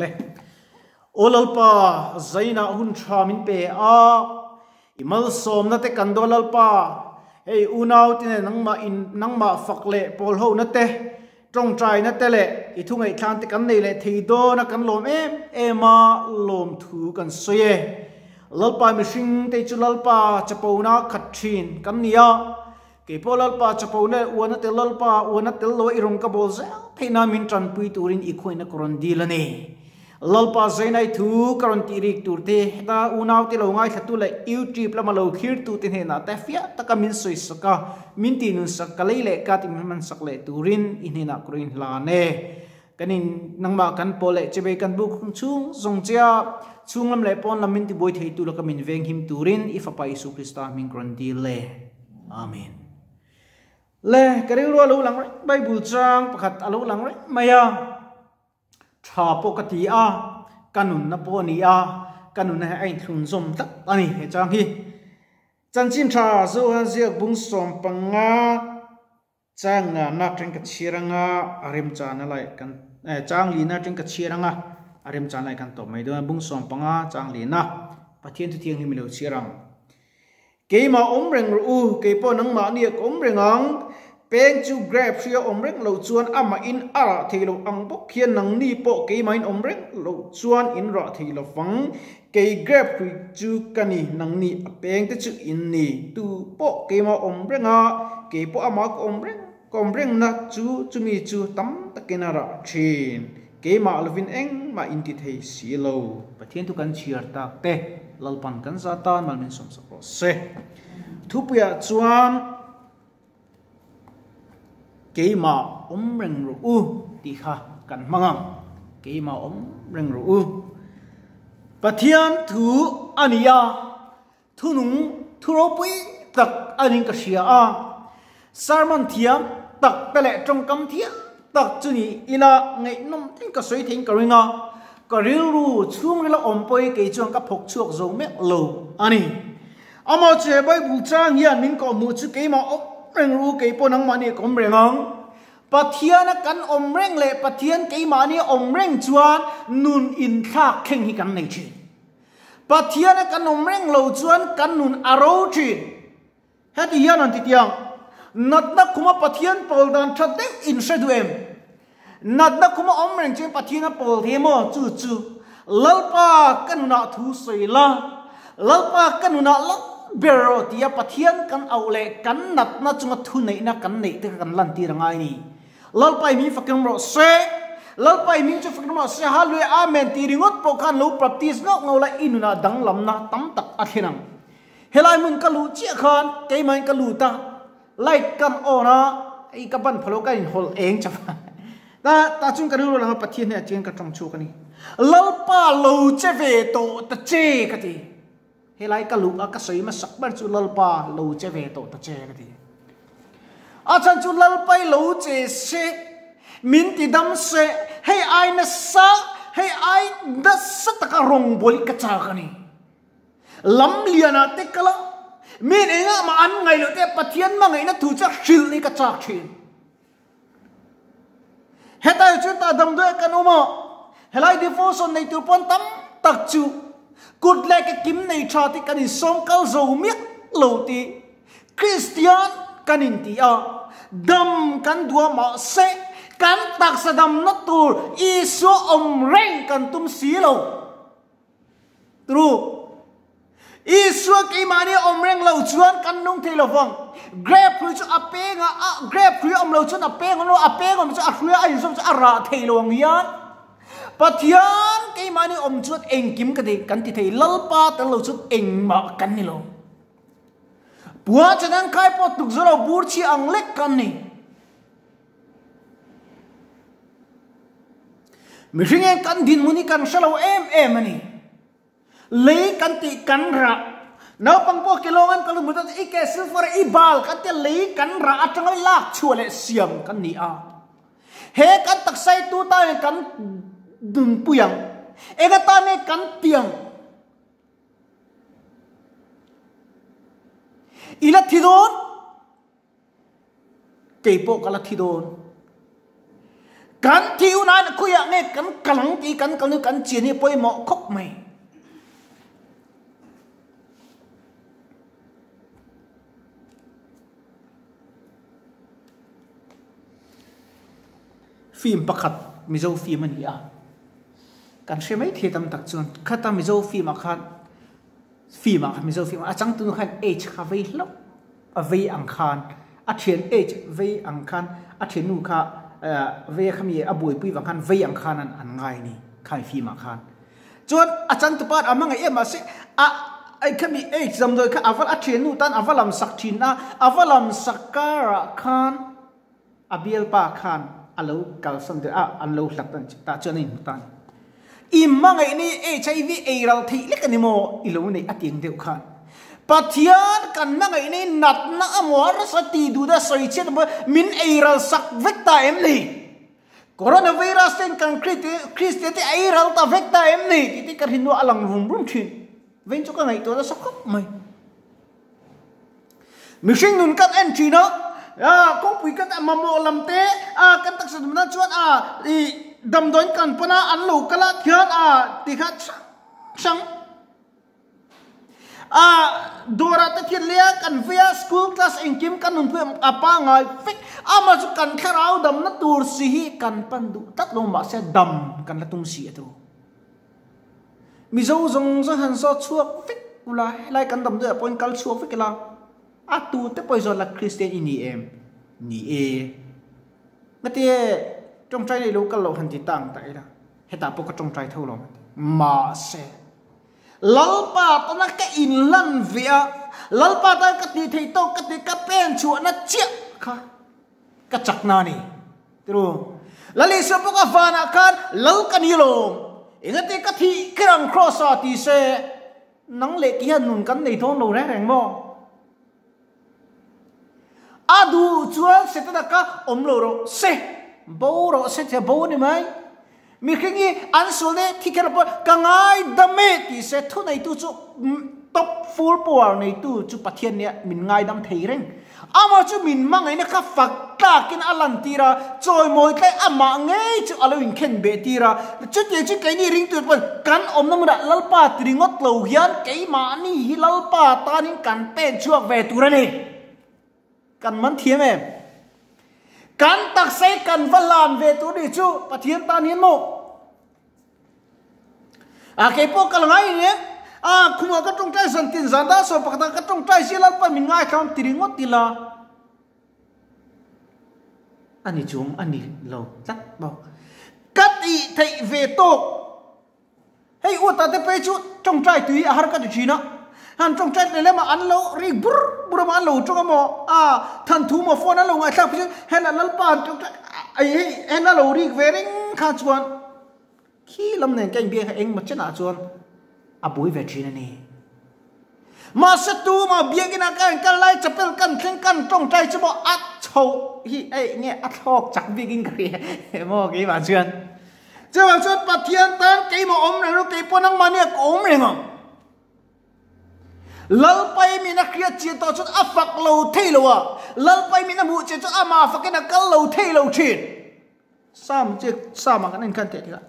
le olalpa zaina hun thamin pe a imal som na te kandolalpa ei unaw tine nangma in nangma fakle pol ho na te trong trai na te le i thu ei thlan te kan nei le thei do na kan lom em ema lom thu kan soye lalpa mi sing te chu lalpa chapo na khathin kan nia ke polal pa chapo ne wana telal pa wana tello irong ka bol za pheina min tran pui turin ikhoina koron pa lalpa zainai thu karon tirik turte ta unaw te longai thatu la youtube la malo khir tu te na ta fia taka min soi saka min ti nun saka le le ka ti man sak le turin inena kurin la ne kanin nangma kan pole chebe kan bu khung chung zong chia à. chung lam le pon lam min ti boi thei tu la ka min veng him turin ifa pa su krista min kron di le amen lê cái điều đó lâu lắm rồi bây bù trang bậc hạt lâu lắm rồi mày à thả bộ cái gì à căn nó bộ à, này à căn nó anh thường dùng tất anh hệ trang hi chân chim thả dù hàng diệt bung sôm bằng à trang à nát trên cái chia răng à arim trang nó lại căn trang à, lì nát trên cái chia răng à arim trang này căn tổ mày đó à, bung sôm bằng à trang lì nát và thiên thu thiên hi mình đầu chia răng cái mà ống rừng ru cái bộ nắng mà niệm ống rừng ngang pen chu grab fria omrek lo chuan ama in ara thelo ang bok khian nang ni po ke main om omrek lo chuan in ra thelo fang ke grab fri chu kani nang ni apeng te chu in ni tu po ke ma omrenga ke po ama ko om komreng na chu chumi chu tam takena ra thin ke ma alvin eng ma in ti thei si lo pathian tu kan chiar tak te lalpan kan zatan malmin som sakro se thupya chuan kỹ mà ống rừng rủ u thì kha cần mong ông kỹ mà ống rừng rủ u và thiên thứ anh ya thu nung thu rô bụi tật anh cái xia à sao mà thiên tật cái lệ trong cấm thiên tật chú nhỉ ila ngày nông tin cái suy thiên cái ring à cái riu ru chuông là ôm bôi cái chuông cái phục chuộc giống mẹ lâu anh ông mà chơi bôi bù trang hiền mình có mua chú cái mà ốc เร่งรู้เกี่ยปนังมานี่กมเร่งงปะเทียนกันอมเร่งเลยปะเทียนกี่มานี่อมเร่งจวนนุนอินทากเข่งหิกันในชีนปะเทียนกันอมเร่งเหลาจวนกันนุนอารมณ์ชีนเฮตดยานันติยังนัดนักขุมาปะเทียนปอลดันชัดเด็กอินเสดเวมนัดนักขุมาอมเร่งจีนปะเทียนปอลเทมอจูจูเล่าปากันนุนอาทุสวยละเล่าปากันนุนาลักบรอเดียปะเทียนกันเอาเลยกันนัดนัดจงทุนไหนนักกันไหนที่กันลันตีรังไงนี่แล้วไปมีฟักนมรสเซลแล้วไปมีจุฟักนมรสเซฮัลเวอเมันตีริงอดปกันลูปฏิบทีสก็เอาละอินุนาดังลำนาตั้มตักอัคนังเฮลัยมุนกัลูเจียคันเกมันกัลูตาไล่กันโอนะไอ้กบันพลโลกันหอลเองจ้าตาตาจุนกันรู้เรื่องปะเทียนเนี่ยเจียงกันตรงชูกันนี่แล้วป้าลูเจเวโตตะเจกันที he lai ka lu a ka ma sak sakbar chu lal pa lo che ve to ta che ka di a chan chu lal lalpai lo che se min ti dam se he ai na sa he ai da sa ta ka rong bol ka cha ka ni lam liana te kala min enga ma an ngai lo te pathian ma ngai na thu cha khil ni ka cha khin heta chu ta dam do ka no ma helai divorce on nei tu pon tam tak chu cột lệ cái kim này cho thì cái này sống cao dầu miếc lâu tí Christian cái này tí à đâm cắn đua mọ xe cắn tạc sa đâm nó tù y số ông rèn cần tum xí lâu tru y số cái mà này ông rèn lâu chuan cắn nung thế lâu vong grab cứ cho ape nga grab cứ ông lâu chuan ape ngon ape ngon cho ape ai cho ra thế lâu ngian pathian ke mani om chuat eng kim ka de kan ti thei lal pa tan lo chuat eng ma kan ni lo bua chanan kai pot tuk zoro bur chi ang lek kan ni mihring en kan din muni kan shalo em em ani lei kan ti kan ra no pang po kilongan kalu mutat i ke silver i bal kan te lei kan ra atang lak chuale siam kan ni a he kan taksai tu ta kan đừng puyang ega ta ne kan tiang ila thidon keipo kala thidon kan thiu nan khuya ne kan kalang ti kan kalu kan chini poi mo khok mai phim pakhat mizo phim anh ya cần hre mai the tam tak chun khata mi zo fi ma khan fi ma mi zo fi ma achang à, tu khan h kha vei lo a à, vei ang khan a à, thian h vei ang khan a thian nu kha vei khami a bui pui wa khan vei ang khan an an ngai ni khai fi ma khan chuan achang tu pat amang em ma se a ai khami h zam doi kha aval a thian nu tan avalam sak thin na avalam sakara khan abiel pa khan alo kalsam de a an lo hlak tan ta chuan in tan im ma ngai ni hiv airal thei lek ani mo ilo nei ating deuh khan pathian kan na ngai nei nat na amor sati du da soi chen min airal sak vek ta em ni coronavirus ten kan christi te airal ta vek ta em ni ti ti kar hindu alang rum rum thin ven chu ka ngai to da sakop mai mishing nun kat en chino ah, à, cũng bị cái mà mộ làm thế ah, à, cái tắc sự mình đã chuẩn à, ah, đầm cần dam doin ăn lẩu an là thiên à thì khác kha à a dora ta thian le cần via school class in kim cần kan nun pem apa ngai fik ama chu kan kharau dam na tur si hi kan pan du tat lo ma se dam kan la tung si tu mi zo zong zo han so chuak fik ula lai kan dam de point kal chuak fik la a tu te poizon la christian ini em ni e ngate trong trái này lúc cái lỗ hành thì tăng tại đó hết ta bốc cái trong trái thâu lỗ mà sẽ lỡ bà ta là cái in lần việc lỡ bà ta cái gì thấy to cái gì cái bên chuột nó chết kha cái chắc nào nè rồi lỡ đi xem bốc có van ác khan lỡ cái gì luôn ingat cái thị cái răng cross à thì sẽ nắng lệ kia nùn cánh này thôi nổ ra hàng mò adu chuan sẽ tất cả om lô rồi sẽ bố rõ sẽ cho bố này mày. mi khi nghĩ ăn số đấy thì cái là càng ai đam mê thì sẽ thu này tu chú top full power này tu chú bát thiên này mình ngay đam thấy À mà chú mình mang ấy nó khá phật ta kinh alan tira rồi mỗi cái ama ngay chú aloin khen bê tira chú tiền chú cái này ring tuyệt vời Căn ôm nó mà lalpa tri ngót lâu hian cái mà ni lalpa ta nên căn tên chuộc về tu ra này Căn mắn thiêm em กันตักใส่กันฟันลานเวตุดิจูปะเทียนตานินโมอาเกปกันไงเนี่ยอาคุมาก็ตรงใจสันตินสันดาสปักตาก็ตรงใจสิลันปะมินง่ายคำติริงอติลาอันนี้จงอันนี้เราตัดบอกกัดอีไทเวตกให้อุตตาเตไปจูตรงใจตุยอาหารกัดจีนะ han trong chat le ma an lo ri bur mà ăn an lo chung mo a than thu mo phone an lo ngai thap hen là lal bàn, trong chat ai hen an lo ri vering kha chuan khi lam nen kan bia mà ma chana chuan à, bui về chuyện này, mà sa tu mà bia gi na cái kan lai cái, cái, thing kan trong chai chu mo at chho hi ăn nge at hok cái gì, ging cái bạn chuyện, ma bạn chuyện chuan pathian tan ke mo om na ru ke ponang ma ne ko om rengong ลลไปมีนักเรียนเจีต่อชุดอัฟักเราเทลวะลลไปมีนักบุจีชุดอามาฟักนักกัลเราเทเราชินสามเจ็ดสามกันนั่นกันเถิดละ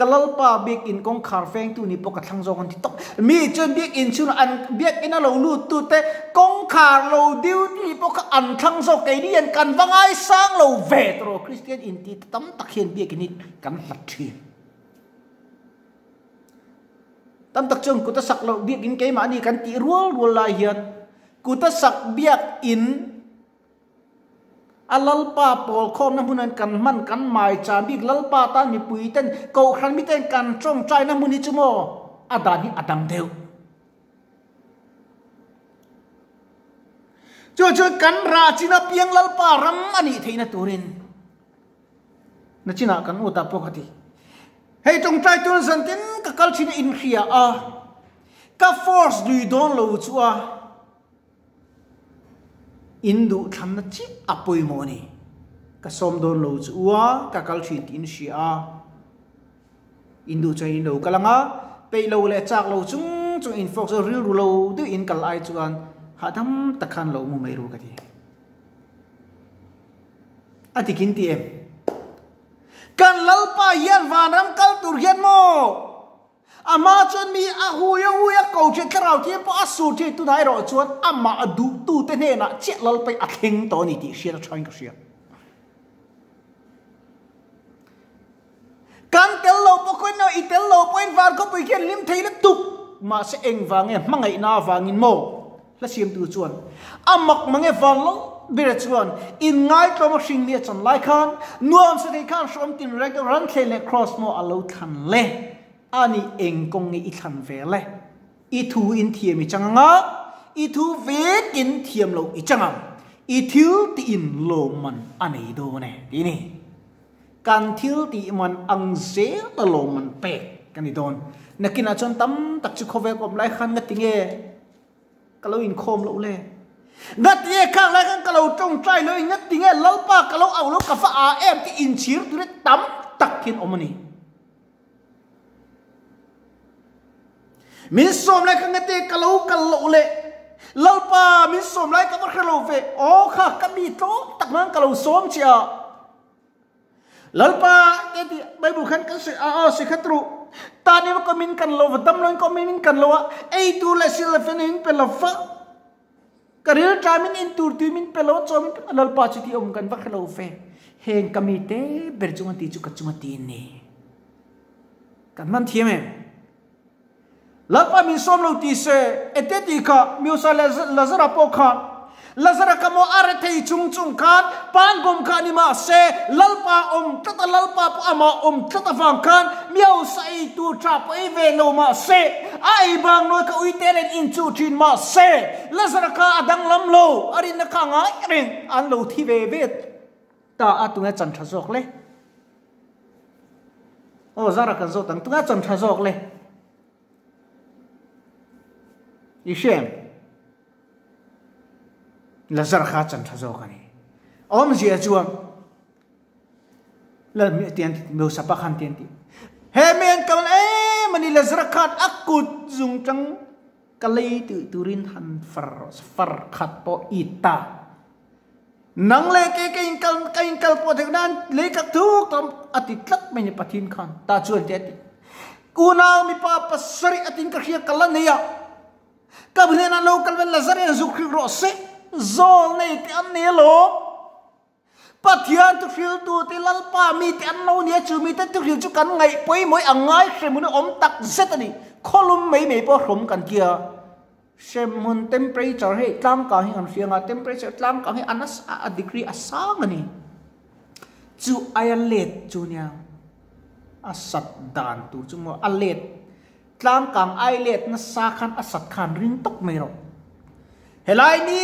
กัลลปาเบียกอินกงคาร์เฟงตัวนี้ปกติทั้งโซนที่ตกมีจนเบียกอินชุนอันเบียกอินเราลู่ตัวเตะกงคาร์เราดิวนี่ปกติอันทั้งโซกเอนีียันกันว่างไอ้สร้างเราเวทโรคริสเตียนอินที่ต้มงตะเคียนเบียกอินนี่กันตัดทีน tam tak chung ku ta sak lo biak in ke ma ni kan ti rual rual lai hian ku ta sak biak in alal pa pol khom na munan kan man kan mai cha bi lal pa ta mi pui ten ko khan mi ten kan trong trai na muni chumo adani adam deu cho cho kan ra china piang lal pa ram ani theina turin na china kan uta pokhati hay trong tai tun dân tin ka kal chin in khia a ka force lui don lo chu a in du tham na chi apoi mo ni ka som don lo chu a ka kal chin tin shi a in du chai lo kalanga pe lo le chak lo chung chung in fox ri lâu lo du à. in kal ai chuan ha tham takhan lo mu mai ru ka ti atikin ti em cần kan lalpa hian vanram kal tur hian mo ama à, chuan mi a hu ya hu ya ko che karau ti po asu à, ti tu dai ro chuan ama adu tu te à, ne na che lalpai a thing to ni ti shia thain ka shia kan tel lo po ko no i tel lo po in var ko pu hian lim thei vàng tu ma ngày nào vàng mangai na wangin mo la chuẩn, tu chuan amak mange vàng lo บริรจวนอินง่ายตัวมัชิงเลียจนไล่ขันนัวมสุดที่ขันสมตินเรกตัวรันเทเลครอสโมอาลูทันเล่อันนี้เองกงอีทันเวเล่อีทูอินเทียมีจังงะอีทูเวกินเทียมโลอีจังงะอีทิลตีอินโลมันอันนี้ดูเนี่ยดีนี่การทิลตีมันอังเซตโลมันเป๊กกันนี่โดนนักกินอาจารย์ตั้มตักจุกคเวกอมไล่ขันกัติเงะก็เราอินโคมโลเล่ ngat ye ka la kan kalau tong trai lo ingat tinga pa kalau au lo fa a em ti chir tu tam takin omani min som la kan kalau kalau le pa min som la ka par khalo fe o kha kami to tak mang kalau som chia lalpa te ti bu kan kan se a a se khatru ni ko min kan lo dam lo ko min kan lo e tu la sil fe pe la fa karil tramin in tur tu min pelo chom lal pa chi ti om kan vakh lo fe he kamite ber ka chung ti ni kan man thieme ete e ti ka myo sa lazara kamo are thei chung chung khan pan bom khan ni ma se lalpa om tata lalpa pa ama om tata wang khan miao sai tu tra po e ve lo ma se ai bang noi ka ui teren in chu tin ma se lazara ka adang lam lo ari na ka nga ren an lo thi ve ve ta atunga chan tha jok le o zara kan zo tang tunga chan tha jok le i la kha chan zo kani om ji achuam la mi tian sa pa khan tian ti he men e mani la kha akut zung chang kalai tu turin han far far khat po ita nang le ke ke inkal ke inkal po de nan le ka ati tlak me ni pathin khan ta chuan te ti kunang mi pa pasari atin ka khia kalan ya kabhne na lokal vel lazare zukhi rose zol nei te an ne lo pathian tu khil tu te lal pa mi te an lo ne chu mi te tu khil chu kan ngai poi moi angai hremun om tak zet ani kholum mei mei po hrom kan kia hremun temperature he tlam ka hi an fianga temperature tlam ka hi anas a à, à, degree asang à ani chu ayalet chu nya asat dan tu chu mo alet tlam kang ailet na sa khan asat khan ring tok mai ro helai ni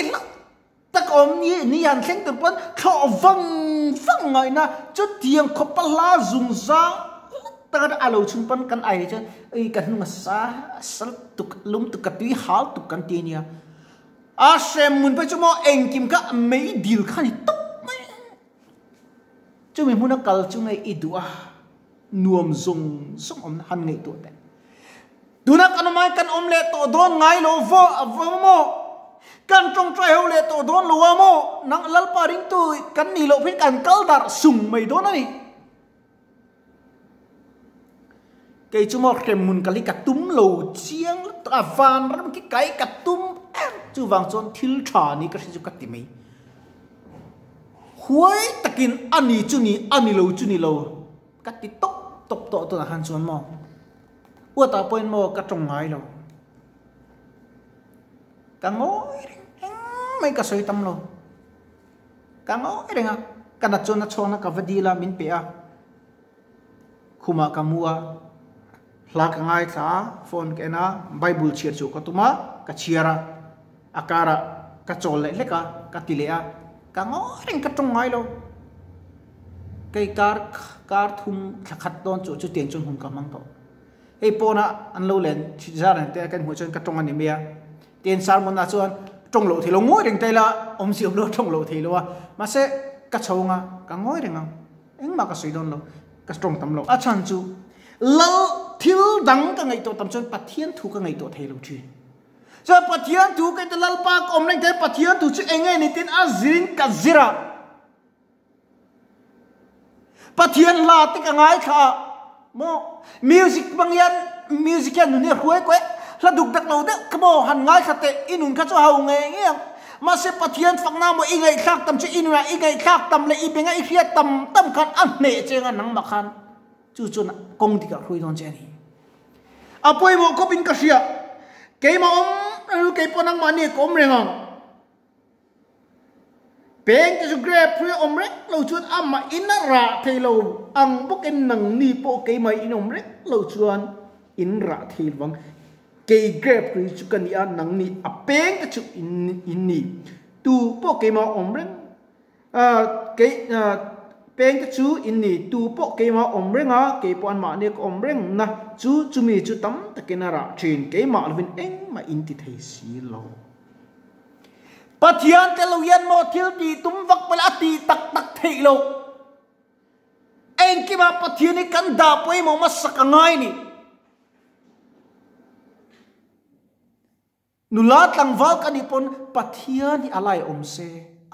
ตะกอมนี้นี่ยันเข่งตัวปนทอวังฟังไงนะจุดเทียงขบลาจุงซางตะกันอาลูชุนปนกันไอจนไอกันนุ่งสาสลตุกลุมตุกกตุยหาลตุกกันตีเนี่ยอาเซมุนไปจุโมเองกิมก็ไม่ดีลขันตุ๊กไม่จุมีมุนักกลจุงไออีดัวนุมซุงซุงอมหันไงตัวแต่ดูนักอนุมานกันอมเลตัวโดนไงโลโวโวโม kan trong trai ho lệ tổ don lo mo nang lal pa ring tu kan ni lo phin kan kal dar sung mai don ani ke chu mo khem mun kali ka tum lo chiang ta van ram ki kai ka tum chu wang chon thil tha ni ka chu ka ti mai huai takin ani chu ni ani lo chu ni lo ka ti tok tok to to han chon mo wa ta point mo ka trong ngai lo mấy suy kangoi mai ka soi tam lo kangoi renga kana chona chona ka vadila là pe a khuma kamua lak ngay cả phone na, bible chia chiar chu ka tuma ka chiara akara ka chol le le ka ka tilea ka ngoi ring ka tong ngai lo cây car car thum khát don chỗ chỗ tiền chung hùng cả mang tổ ai po na ăn lâu lên chỉ ra này tay cái hỗ trợ cắt trong anh em tiền sản môn là xuân trong lộ thì lo ngồi đỉnh tây là ông diệu lo trong lộ thì lo mà sẽ cắt sâu nga cả ngồi đỉnh ngang anh mà cả suy đoan lo cả trong tâm lo à chăn chú lâu thiếu đắng cái ngày tuổi tầm chuan bát thiên thu cái ngày tuổi thầy lo chuyện cho bát thiên thu cái tên lal pa ông này thấy bát thiên thu chứ anh ấy này tên azirin zira bát thiên là tất cả ngài khả mo music băng yan music yan nụ nè huế quét là la duk dak lo de kmo han ngai khate inun kha chu hau nge nge ma se pathian phak na mo i ngai khak tam chi inura i ngai khak tam le i benga i khia tam tam khan an me chenga nang ma khan chu chu na kong ti ka khui don che ni apoi mo ko pin ka sia ke ma om cái ke po nang ma ni kom renga beng te su gre pri om re lâu chuan âm mà in ra thì lâu ang bốc cái nang ni po cái mai in om re lo chuan in ra thì wang vâng cây grab cái chú cần ya nắng ni à bên cái chú in in ni tu po cái mà ông reng à cái à bên cái chú in ni tu po cái mà ông reng à cái po mà này ông reng na chú chú mi chú tắm tất cái na ra trên cái mà nó vin eng mà in thì thấy xí lâu pathian te lo yan mo thil di tum vak pala ti tak tak thei lo mà ki hiện pathian ni kan da mà mo masak ngai ni นุลาตังวอลกันอีปนปัทยานีนอะไรอมเซ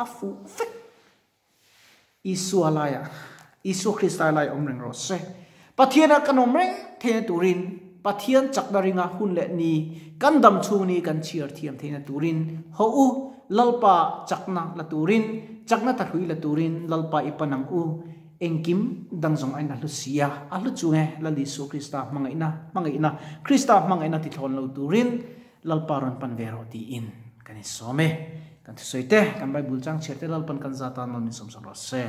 อาฟูเฟอิสุอะไรอ่ะอิสุคริสต์อะไรอมเริงรสเซปัทยานกันอมเริงเทนตุรินปัทยานจักดาริงาหุ่นเลนี้กันดำชูนี้กันเชียร์เทียมเทนตุรินฮอูลลปาจักนาละตุรินจักนาตัดหุยละตุรินลลปาอีปนังอูเองกิมดังจงไอ้นาลุเสียอัลลุจูเงลลิสุคริสต์มังไงนะมังไงนะคริสต์มังไงนะติ่ทนเราตุริน lalparan pan vero di in kani some kan ti soite kan bai bulchang cherte lalpan kan zata nal min som som rose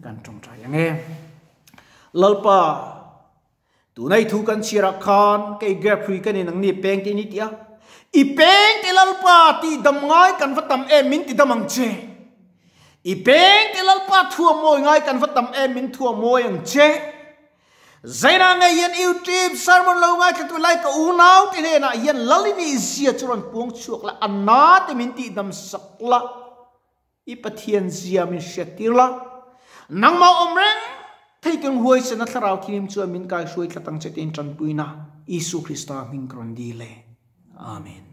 kan tong tra yange lalpa tunai tu nai thu kan chira khan kai gap kan nang ni peng ti ni tia i peng ti lalpa ti dam ngai kan vatam e min ti damang che i peng ti lalpa pa moi ngai kan vatam e min thua moi ang che zaina nge yen u tip sermon lo ma ke tu lai ka u nau ti he na yen lalini zia churon puang chuak la anna te min ti dam sak la i mình sẽ min shetir la mau ma om reng thei tung huai se na tharau kinim chu min kai shuai khatang che tin tran puina isu Christa mình kron đi le amen